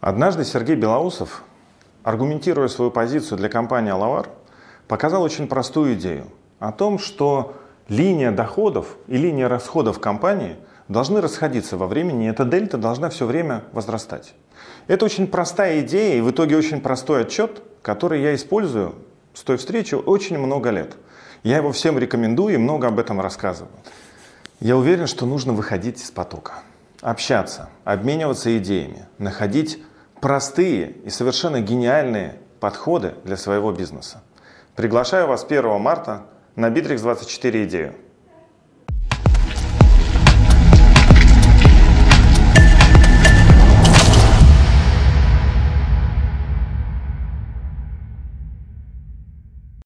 Однажды Сергей Белоусов, аргументируя свою позицию для компании «Алавар», показал очень простую идею о том, что линия доходов и линия расходов компании должны расходиться во времени, и эта дельта должна все время возрастать. Это очень простая идея и в итоге очень простой отчет, который я использую с той встречи очень много лет. Я его всем рекомендую и много об этом рассказываю. Я уверен, что нужно выходить из потока, общаться, обмениваться идеями, находить простые и совершенно гениальные подходы для своего бизнеса. Приглашаю вас 1 марта на Bittrex24 идею.